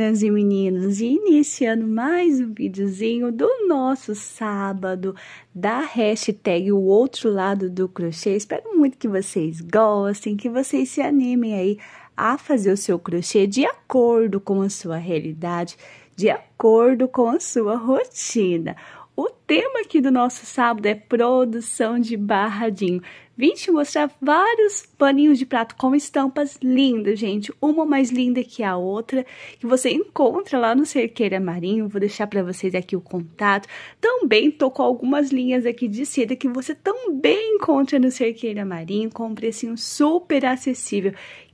meninas e meninos, e iniciando mais um videozinho do nosso sábado da hashtag O Outro Lado do Crochê. Espero muito que vocês gostem, que vocês se animem aí a fazer o seu crochê de acordo com a sua realidade, de acordo com a sua rotina. O tema aqui do nosso sábado é produção de barradinho. Vim te mostrar vários paninhos de prato com estampas lindas, gente. Uma mais linda que a outra, que você encontra lá no Cerqueira Marinho. Vou deixar para vocês aqui o contato. Também tô com algumas linhas aqui de seda que você também encontra no Cerqueira Marinho, com um precinho super acessível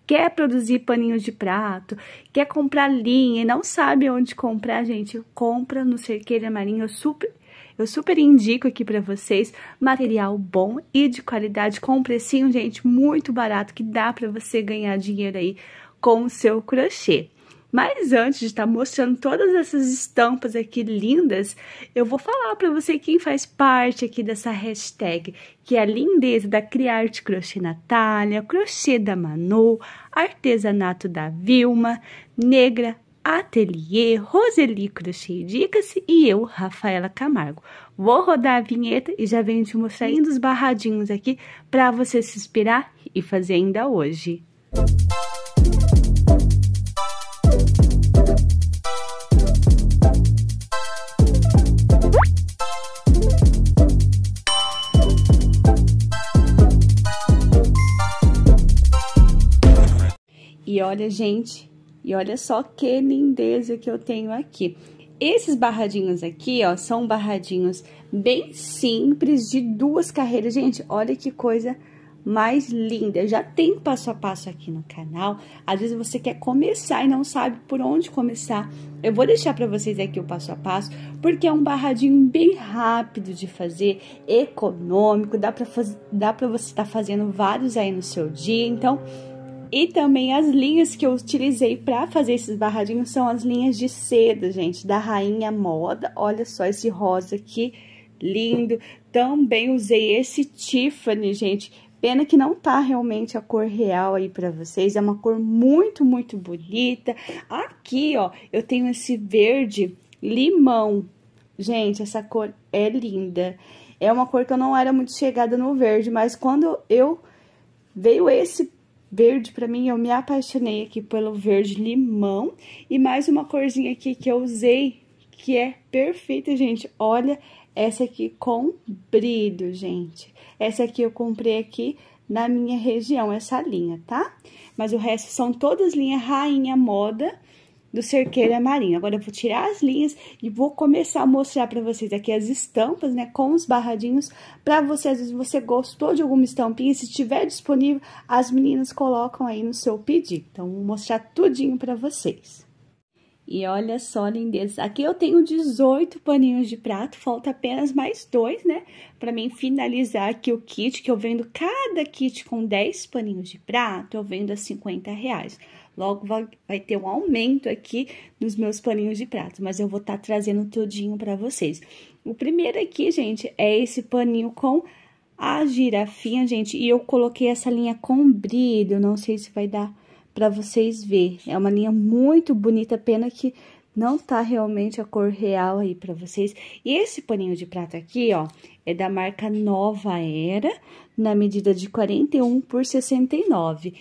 quer produzir paninho de prato, quer comprar linha e não sabe onde comprar, gente, compra no Cerqueira Marinho. Eu é super eu super indico aqui para vocês material bom e de qualidade com um precinho, gente, muito barato que dá para você ganhar dinheiro aí com o seu crochê. Mas antes de estar tá mostrando todas essas estampas aqui lindas, eu vou falar para você quem faz parte aqui dessa hashtag, que é a lindeza da Criarte Crochê Natália, Crochê da Manu, Artesanato da Vilma, Negra, Ateliê Roseli Crochê Dicas e eu, Rafaela Camargo. Vou rodar a vinheta e já venho te mostrando os barradinhos aqui para você se inspirar e fazer ainda hoje. E olha, gente, e olha só que lindeza que eu tenho aqui. Esses barradinhos aqui, ó, são barradinhos bem simples de duas carreiras. Gente, olha que coisa mais linda. Já tem passo a passo aqui no canal. Às vezes você quer começar e não sabe por onde começar. Eu vou deixar para vocês aqui o passo a passo, porque é um barradinho bem rápido de fazer, econômico, dá para dá para você estar tá fazendo vários aí no seu dia. Então, e também as linhas que eu utilizei para fazer esses barradinhos são as linhas de seda, gente, da Rainha Moda. Olha só esse rosa aqui, lindo. Também usei esse Tiffany, gente. Pena que não tá realmente a cor real aí para vocês, é uma cor muito, muito bonita. Aqui, ó, eu tenho esse verde limão. Gente, essa cor é linda. É uma cor que eu não era muito chegada no verde, mas quando eu veio esse Verde, pra mim, eu me apaixonei aqui pelo verde limão. E mais uma corzinha aqui que eu usei, que é perfeita, gente. Olha essa aqui com brilho, gente. Essa aqui eu comprei aqui na minha região, essa linha, tá? Mas o resto são todas linhas Rainha Moda do cerqueiro é marinho. Agora eu vou tirar as linhas e vou começar a mostrar para vocês aqui as estampas, né, com os barradinhos, para você, às vezes você gostou de alguma estampinha, se tiver disponível, as meninas colocam aí no seu pedido. Então, vou mostrar tudinho para vocês. E olha só a lindeza. Aqui eu tenho 18 paninhos de prato, falta apenas mais dois, né? Pra mim finalizar aqui o kit, que eu vendo cada kit com 10 paninhos de prato, eu vendo a 50 reais. Logo vai, vai ter um aumento aqui nos meus paninhos de prato, mas eu vou estar tá trazendo tudinho pra vocês. O primeiro aqui, gente, é esse paninho com a girafinha, gente, e eu coloquei essa linha com brilho, não sei se vai dar para vocês ver. É uma linha muito bonita, pena que não tá realmente a cor real aí para vocês. E esse paninho de prata aqui, ó, é da marca Nova Era, na medida de 41 por 69.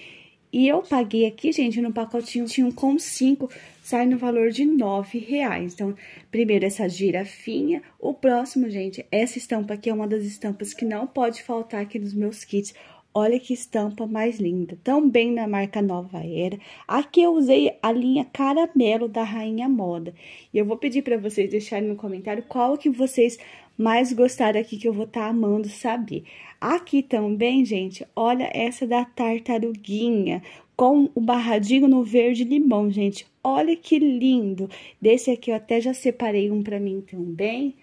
E eu paguei aqui, gente, no pacotinho tinha um com 5, sai no valor de 9 reais. Então, primeiro essa girafinha, o próximo, gente, essa estampa aqui é uma das estampas que não pode faltar aqui nos meus kits Olha que estampa mais linda. Também na marca Nova Era. Aqui eu usei a linha Caramelo da Rainha Moda. E eu vou pedir para vocês deixarem no comentário qual que vocês mais gostaram aqui, que eu vou estar tá amando saber. Aqui também, gente, olha essa da tartaruguinha com o barradinho no verde limão, gente. Olha que lindo! Desse aqui eu até já separei um para mim também.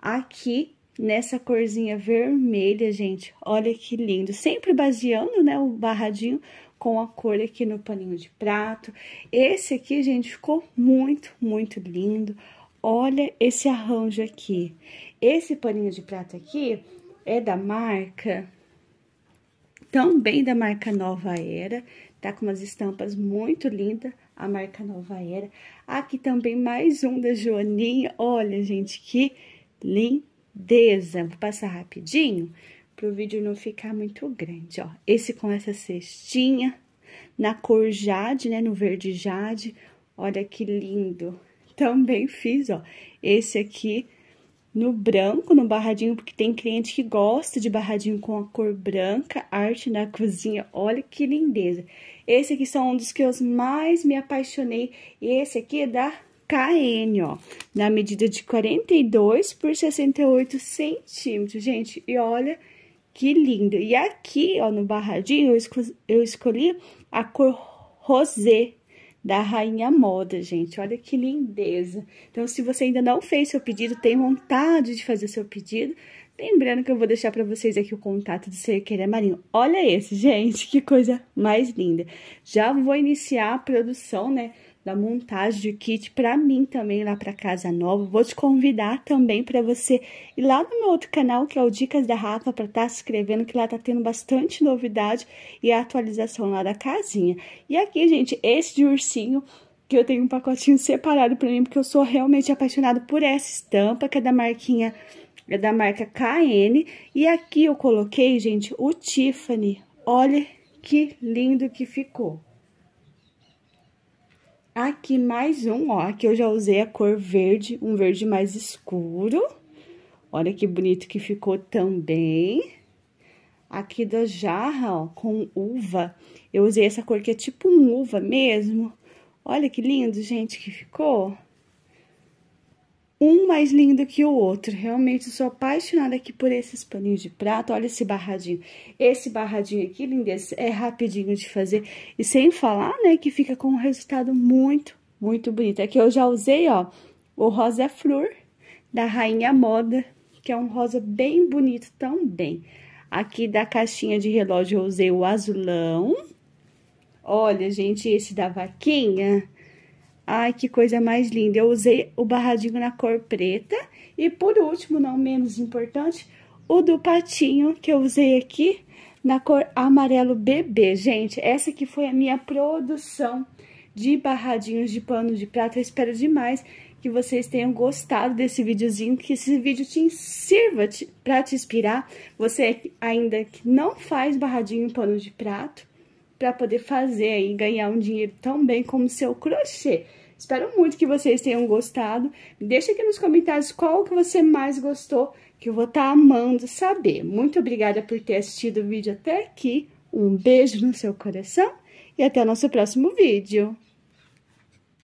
Aqui nessa corzinha vermelha, gente. Olha que lindo. Sempre baseando, né, o barradinho com a cor aqui no paninho de prato. Esse aqui, gente, ficou muito, muito lindo. Olha esse arranjo aqui. Esse paninho de prato aqui é da marca, também da marca Nova Era. Tá com umas estampas muito lindas, a marca Nova Era. Aqui também mais um da Joaninha. Olha, gente, que lindo grandeza. Vou passar rapidinho para o vídeo não ficar muito grande, ó. Esse com essa cestinha na cor jade, né, no verde jade. Olha que lindo. Também fiz, ó, esse aqui no branco, no barradinho, porque tem cliente que gosta de barradinho com a cor branca, arte na cozinha. Olha que lindeza. Esse aqui são um dos que eu mais me apaixonei. E esse aqui é da KN, ó, na medida de 42 por 68 centímetros, gente, e olha que linda. E aqui, ó, no barradinho, eu, esco eu escolhi a cor rosé da Rainha Moda, gente, olha que lindeza. Então, se você ainda não fez seu pedido, tem vontade de fazer seu pedido, Lembrando que eu vou deixar para vocês aqui o contato do Cerqueira Marinho. Olha esse, gente, que coisa mais linda. Já vou iniciar a produção, né, da montagem do kit para mim também lá para casa nova. Vou te convidar também para você ir lá no meu outro canal, que é o Dicas da Rafa, para estar tá se inscrevendo, que lá tá tendo bastante novidade e atualização lá da casinha. E aqui, gente, esse de ursinho que eu tenho um pacotinho separado para mim, porque eu sou realmente apaixonada por essa estampa, que é da marquinha é da marca KN. E aqui eu coloquei, gente, o Tiffany. Olha que lindo que ficou. Aqui mais um, ó, aqui eu já usei a cor verde, um verde mais escuro. Olha que bonito que ficou também. Aqui da jarra, ó, com uva, eu usei essa cor que é tipo um uva mesmo. Olha que lindo, gente, que ficou um mais lindo que o outro. Realmente, sou apaixonada aqui por esses paninhos de prato. Olha esse barradinho. Esse barradinho aqui, lindeza, é rapidinho de fazer. E sem falar, né, que fica com um resultado muito, muito bonito. Aqui eu já usei, ó, o rosa flor da Rainha Moda, que é um rosa bem bonito também. Aqui da caixinha de relógio eu usei o azulão. Olha, gente, esse da vaquinha Ai, que coisa mais linda! Eu usei o barradinho na cor preta. E por último, não menos importante, o do patinho que eu usei aqui na cor amarelo bebê. Gente, essa aqui foi a minha produção de barradinhos de pano de prata. Eu espero demais que vocês tenham gostado desse videozinho, que esse vídeo te sirva para te inspirar. Você é ainda que não faz barradinho em pano de prato, para poder fazer e ganhar um dinheiro tão bem como seu crochê. Espero muito que vocês tenham gostado. Deixa aqui nos comentários qual que você mais gostou, que eu vou estar tá amando saber. Muito obrigada por ter assistido o vídeo até aqui. Um beijo no seu coração e até o nosso próximo vídeo.